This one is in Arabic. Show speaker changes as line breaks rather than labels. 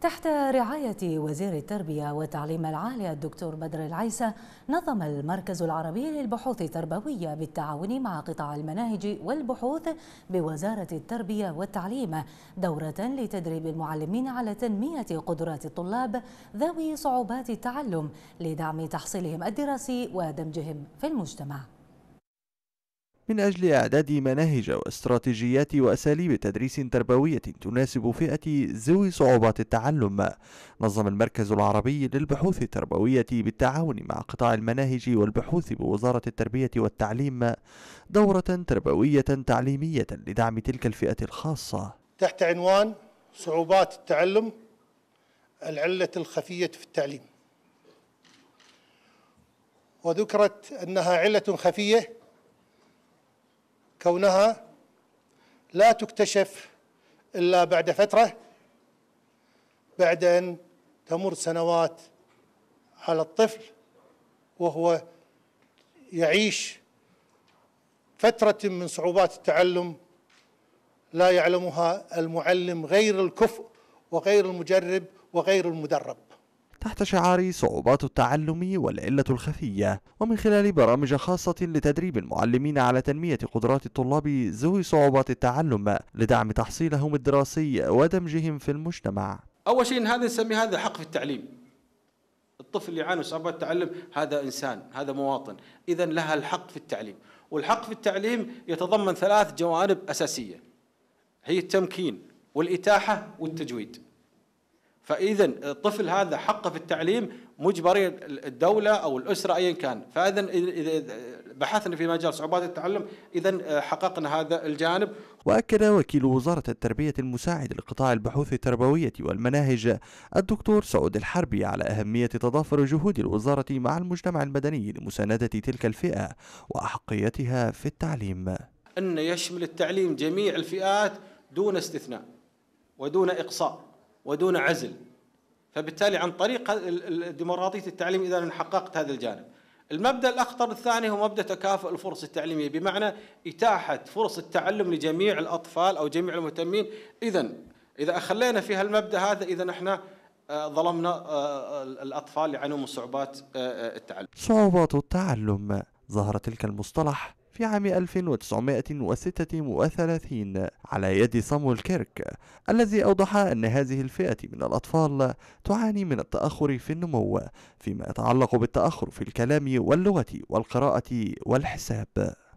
تحت رعاية وزير التربية والتعليم العالي الدكتور بدر العيسى نظم المركز العربي للبحوث التربوية بالتعاون مع قطاع المناهج والبحوث بوزارة التربية والتعليم دورة لتدريب المعلمين على تنمية قدرات الطلاب ذوي صعوبات التعلم لدعم تحصيلهم الدراسي ودمجهم في المجتمع
من أجل إعداد مناهج واستراتيجيات وأساليب تدريس تربوية تناسب فئة ذوي صعوبات التعلم نظم المركز العربي للبحوث التربوية بالتعاون مع قطاع المناهج والبحوث بوزارة التربية والتعليم دورة تربوية تعليمية لدعم تلك الفئة الخاصة
تحت عنوان صعوبات التعلم العلة الخفية في التعليم وذكرت أنها علة خفية كونها لا تكتشف إلا بعد فترة بعد أن تمر سنوات على الطفل وهو يعيش فترة من صعوبات التعلم لا يعلمها المعلم غير الكفء وغير المجرب وغير المدرب
تحت شعار صعوبات التعلم والعلة الخفية ومن خلال برامج خاصة لتدريب المعلمين على تنمية قدرات الطلاب ذوي صعوبات التعلم لدعم تحصيلهم الدراسي ودمجهم في المجتمع
أول شيء هذا نسمي هذا حق في التعليم الطفل اللي يعاني صعوبات التعلم هذا إنسان هذا مواطن إذا لها الحق في التعليم والحق في التعليم يتضمن ثلاث جوانب أساسية هي التمكين والإتاحة والتجويد فاذا الطفل هذا حقه في التعليم مجبري الدوله او الاسره ايا كان، فاذا اذا بحثنا في مجال صعوبات التعلم اذا حققنا هذا الجانب.
واكد وكيل وزاره التربيه المساعد لقطاع البحوث التربويه والمناهج الدكتور سعود الحربي على اهميه تضافر جهود الوزاره مع المجتمع المدني لمسانده تلك الفئه واحقيتها في التعليم.
ان يشمل التعليم جميع الفئات دون استثناء ودون اقصاء. ودون عزل فبالتالي عن طريق ديمقراطية التعليم إذا حققت هذا الجانب المبدأ الأخطر الثاني هو مبدأ تكافؤ الفرص التعليمية بمعنى إتاحة فرص التعلم لجميع الأطفال أو جميع المهتمين إذا إذا أخلينا في هالمبدأ هذا إذا احنا آه، ظلمنا آه، الأطفال يعانون من صعوبات آه، التعلم
صعوبات التعلم ظهر تلك المصطلح في عام 1936 على يد صامويل كيرك الذي أوضح أن هذه الفئة من الأطفال تعاني من التأخر في النمو فيما يتعلق بالتأخر في الكلام واللغة والقراءة والحساب